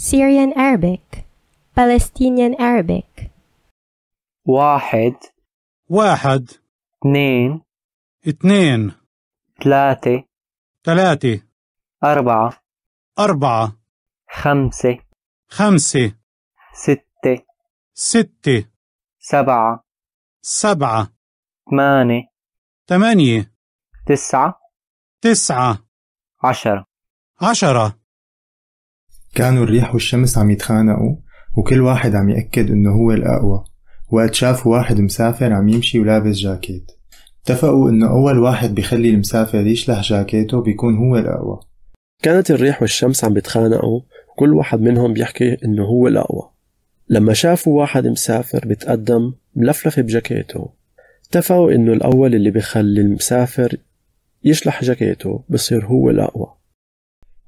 Syrian Arabic Palestinian Arabic واحد واحد اثنين اثنين ثلاثة ثلاثة أربعة أربعة خمسة خمسة ستة ستة سبعة سبعة ثمانية ثمانية تسعة تسعة عشرة عشرة كانوا الريح والشمس عم يتخانقوا وكل واحد عم يأكد إنه هو الأقوى وقت شافوا واحد مسافر عم يمشي ولابس جاكيت اتفقوا إنه أول واحد بيخلي المسافر يشلح جاكيته بيكون هو الأقوى كانت الريح والشمس عم بيتخانقوا كل واحد منهم بيحكي إنه هو الأقوى لما شافوا واحد مسافر بتقدم ملفلف بجاكيته اتفقوا إنه الأول اللي بيخلي المسافر يشلح جاكيته بصير هو الأقوى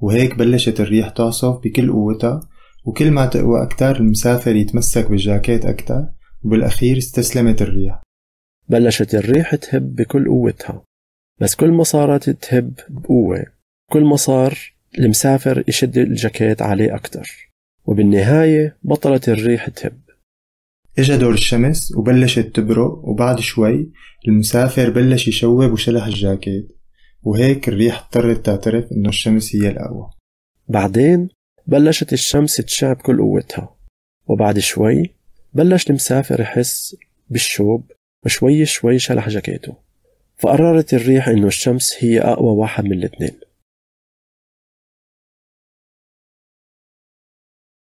وهيك بلشت الريح تعصف بكل قوتها وكل ما تقوى أكتر المسافر يتمسك بالجاكيت أكتر وبالأخير استسلمت الريح بلشت الريح تهب بكل قوتها بس كل ما صارت تهب بقوة كل ما صار المسافر يشد الجاكيت عليه أكتر وبالنهاية بطلت الريح تهب إجا دور الشمس وبلشت تبرق وبعد شوي المسافر بلش يشوب وشلح الجاكيت وهيك الريح اضطرت تعترف إنه الشمس هي الأقوى بعدين بلشت الشمس تشع بكل قوتها وبعد شوي بلش المسافر يحس بالشوب وشوي شوي شلح جاكيته فقررت الريح إنه الشمس هي أقوى واحد من الاثنين